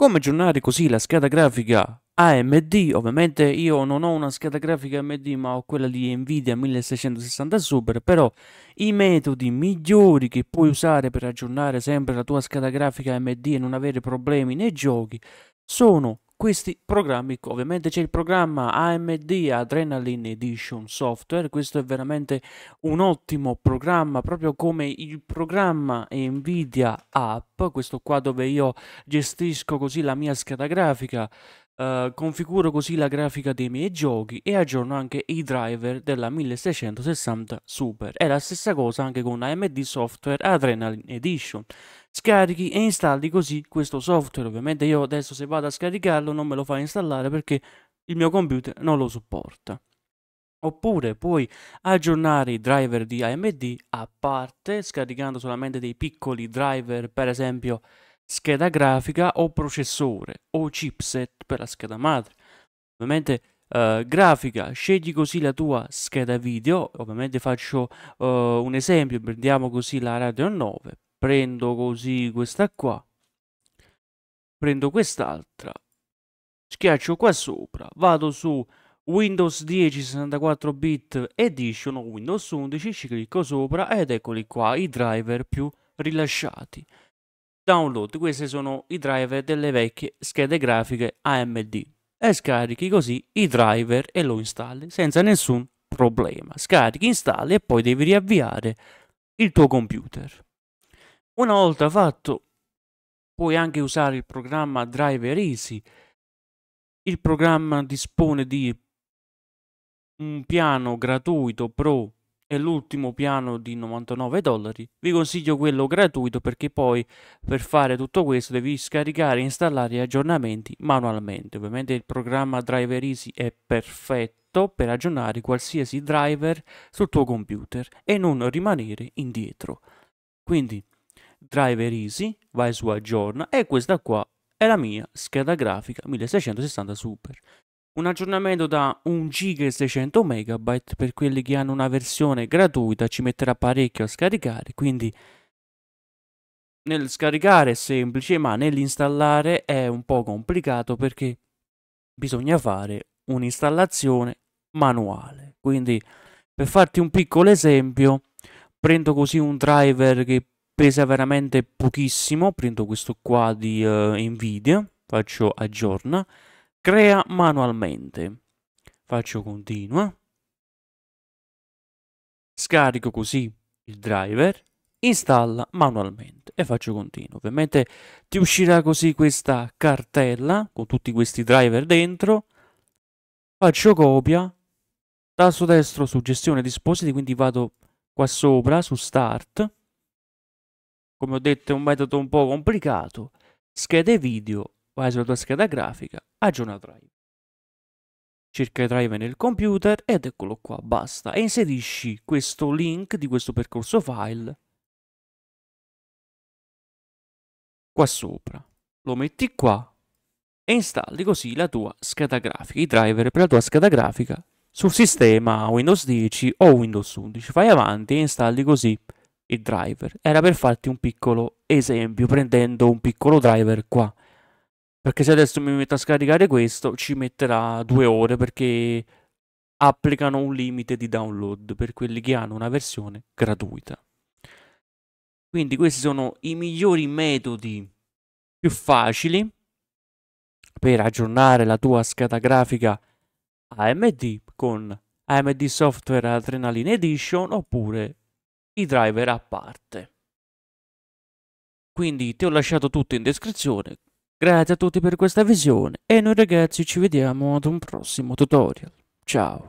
Come aggiornare così la scheda grafica AMD? Ovviamente io non ho una scheda grafica AMD ma ho quella di Nvidia 1660 Super, però i metodi migliori che puoi usare per aggiornare sempre la tua scheda grafica AMD e non avere problemi nei giochi sono questi programmi. Ovviamente c'è il programma AMD Adrenaline Edition Software, questo è veramente un ottimo programma, proprio come il programma Nvidia App, questo qua dove io gestisco così la mia scheda grafica eh, configuro così la grafica dei miei giochi e aggiorno anche i driver della 1660 Super. È la stessa cosa anche con AMD Software Adrenaline Edition. Scarichi e installi così questo software. Ovviamente io adesso se vado a scaricarlo non me lo fa installare perché il mio computer non lo supporta. Oppure puoi aggiornare i driver di AMD a parte, scaricando solamente dei piccoli driver, per esempio scheda grafica o processore o chipset per la scheda madre. Ovviamente Uh, grafica, scegli così la tua scheda video, ovviamente faccio uh, un esempio, prendiamo così la Radio 9, prendo così questa qua, prendo quest'altra, schiaccio qua sopra, vado su Windows 10 64 bit edition o Windows 11, ci clicco sopra ed eccoli qua i driver più rilasciati download. Questi sono i driver delle vecchie schede grafiche AMD. E scarichi così i driver e lo installi senza nessun problema. Scarichi, installi e poi devi riavviare il tuo computer. Una volta fatto, puoi anche usare il programma Driver Easy. Il programma dispone di un piano gratuito Pro e l'ultimo piano di 99 dollari. Vi consiglio quello gratuito perché poi per fare tutto questo devi scaricare e installare aggiornamenti manualmente. Ovviamente il programma Driver Easy è perfetto per aggiornare qualsiasi driver sul tuo computer e non rimanere indietro. Quindi Driver Easy, vai su aggiorna e questa qua è la mia scheda grafica 1660 Super un aggiornamento da 1 giga e 600 megabyte per quelli che hanno una versione gratuita ci metterà parecchio a scaricare quindi nel scaricare è semplice ma nell'installare è un po' complicato perché bisogna fare un'installazione manuale quindi per farti un piccolo esempio prendo così un driver che pesa veramente pochissimo prendo questo qua di uh, Nvidia faccio aggiorna crea manualmente. Faccio continua. Scarico così il driver, installa manualmente e faccio continua. Ovviamente ti uscirà così questa cartella con tutti questi driver dentro. Faccio copia, tasto destro su gestione dispositi, quindi vado qua sopra su start. Come ho detto è un metodo un po' complicato. Schede video vai sulla tua scheda grafica, aggiorna drive. Cerca i drive nel computer ed eccolo qua, basta. E inserisci questo link di questo percorso file qua sopra. Lo metti qua e installi così la tua scheda grafica, i driver per la tua scheda grafica sul sistema Windows 10 o Windows 11. Fai avanti e installi così il driver. Era per farti un piccolo esempio prendendo un piccolo driver qua. Perché se adesso mi metto a scaricare questo ci metterà due ore perché applicano un limite di download per quelli che hanno una versione gratuita. Quindi questi sono i migliori metodi più facili per aggiornare la tua scheda grafica AMD con AMD Software Adrenaline Edition oppure i driver a parte. Quindi ti ho lasciato tutto in descrizione, Grazie a tutti per questa visione e noi ragazzi ci vediamo ad un prossimo tutorial. Ciao!